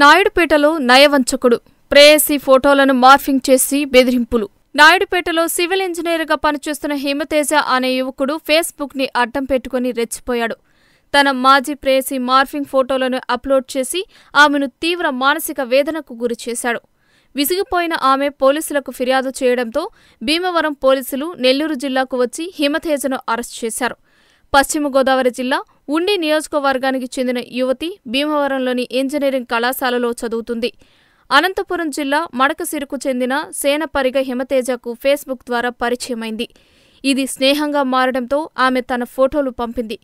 నాయుడుపేటలో నయవంచకుడు ప్రేయసి ఫోటోలను మార్ఫింగ్ చేసి బెదిరింపులు నాయుడుపేటలో సివిల్ ఇంజనీర్గా పనిచేస్తున్న హిమతేజ అనే యువకుడు ఫేస్బుక్ని అడ్డం పెట్టుకుని రెచ్చిపోయాడు తన మాజీ ప్రేయసి మార్ఫింగ్ ఫోటోలను అప్లోడ్ చేసి ఆమెను తీవ్ర మానసిక వేదనకు గురిచేశాడు విసిగిపోయిన ఆమె పోలీసులకు ఫిర్యాదు చేయడంతో భీమవరం పోలీసులు నెల్లూరు జిల్లాకు వచ్చి హిమతేజను అరెస్ట్ చేశారు పశ్చిమ గోదావరి జిల్లా ఉండి నియోజకవర్గానికి చెందిన యువతి భీమవరంలోని ఇంజనీరింగ్ కళాశాలలో చదువుతుంది అనంతపురం జిల్లా మడకసిరుకు చెందిన సేనపరిగ హిమతేజకు ఫేస్బుక్ ద్వారా పరిచయమైంది ఇది స్నేహంగా మారడంతో ఆమె తన ఫోటోలు పంపింది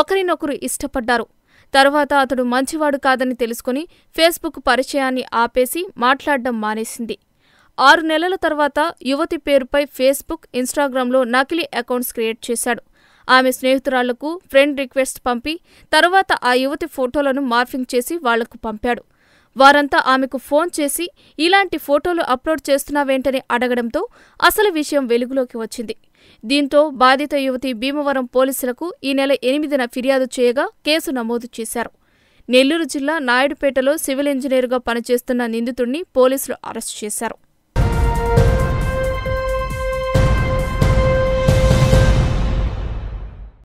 ఒకరినొకరు ఇష్టపడ్డారు తర్వాత అతడు మంచివాడు కాదని తెలుసుకుని ఫేస్బుక్ పరిచయాన్ని ఆపేసి మాట్లాడడం మానేసింది ఆరు నెలల తర్వాత యువతి పేరుపై ఫేస్బుక్ ఇన్స్టాగ్రామ్లో నకిలీ అకౌంట్స్ క్రియేట్ చేశాడు ఆమె స్నేహితురాళ్లకు ఫ్రెండ్ రిక్వెస్ట్ పంపి తరువాత ఆ యువతి ఫోటోలను మార్ఫింగ్ చేసి వాళ్లకు పంపాడు వారంతా ఆమెకు ఫోన్ చేసి ఇలాంటి ఫోటోలు అప్లోడ్ చేస్తున్నావేంటని అడగడంతో అసలు విషయం వెలుగులోకి వచ్చింది దీంతో బాధిత యువతి భీమవరం పోలీసులకు ఈ నెల ఎనిమిదిన ఫిర్యాదు చేయగా కేసు నమోదు చేశారు నెల్లూరు జిల్లా నాయుడుపేటలో సివిల్ ఇంజనీరుగా పనిచేస్తున్న నిందితుడిని పోలీసులు అరెస్టు చేశారు